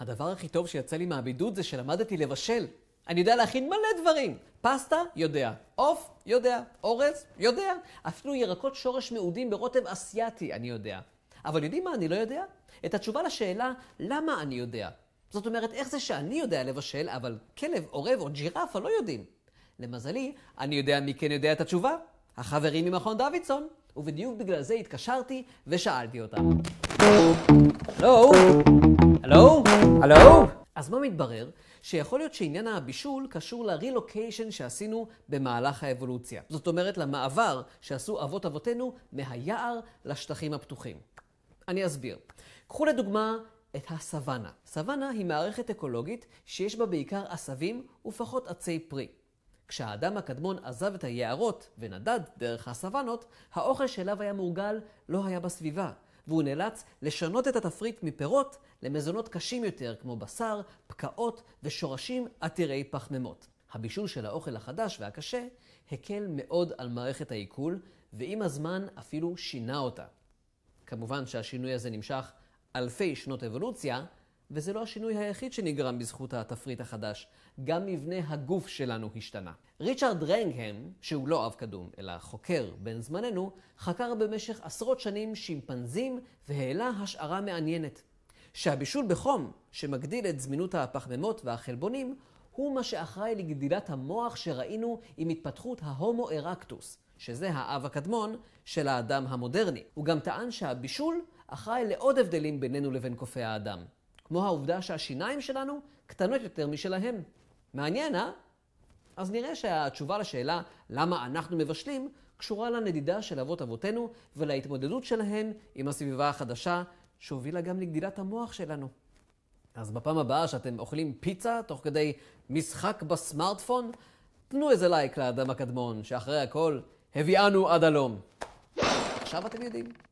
הדבר הכי טוב שיצא לי מהבידוד זה שלמדתי לבשל. אני יודע להכין מלא דברים. פסטה, יודע. עוף, יודע. אורז, יודע. אפילו ירקות שורש מעודים ברוטב אסייתי, אני יודע. אבל יודעים מה אני לא יודע? את התשובה לשאלה למה אני יודע. זאת אומרת, איך זה שאני יודע לבשל, אבל כלב, עורב או ג'ירפה לא יודעים? למזלי, אני יודע מי כן יודע את התשובה. החברים ממכון דוידסון. ובדיוק בגלל זה התקשרתי ושאלתי אותם. הלו? הלו? הלו? אז מה מתברר? שיכול להיות שעניין הבישול קשור לרילוקיישן שעשינו במהלך האבולוציה. זאת אומרת, למעבר שעשו אבות אבותינו מהיער לשטחים הפתוחים. אני אסביר. קחו לדוגמה את הסוואנה. סוואנה היא מערכת אקולוגית שיש בה בעיקר עשבים ופחות עצי פרי. כשהאדם הקדמון עזב את היערות ונדד דרך הסוואנות, האוכל שאליו היה מורגל לא היה בסביבה, והוא נאלץ לשנות את התפריט מפירות למזונות קשים יותר כמו בשר, פקעות ושורשים עתירי פחמימות. הבישול של האוכל החדש והקשה הקל מאוד על מערכת העיכול, ועם הזמן אפילו שינה אותה. כמובן שהשינוי הזה נמשך אלפי שנות אבולוציה, וזה לא השינוי היחיד שנגרם בזכות התפריט החדש, גם מבנה הגוף שלנו השתנה. ריצ'רד רנגהם, שהוא לא אב קדום, אלא חוקר בן זמננו, חקר במשך עשרות שנים שימפנזים והעלה השערה מעניינת. שהבישול בחום, שמגדיל את זמינות הפחמימות והחלבונים, הוא מה שאחראי לגדילת המוח שראינו עם התפתחות ההומו ארקטוס, שזה האב הקדמון של האדם המודרני. הוא גם טען שהבישול אחראי לעוד הבדלים בינינו לבין קופי האדם. כמו העובדה שהשיניים שלנו קטנות יותר משלהם. מעניין, אה? אז נראה שהתשובה לשאלה למה אנחנו מבשלים קשורה לנדידה של אבות אבותינו ולהתמודדות שלהם עם הסביבה החדשה שהובילה גם לגדילת המוח שלנו. אז בפעם הבאה שאתם אוכלים פיצה תוך כדי משחק בסמארטפון, תנו איזה לייק לאדם הקדמון, שאחרי הכל הביאנו עד הלום. עכשיו אתם יודעים.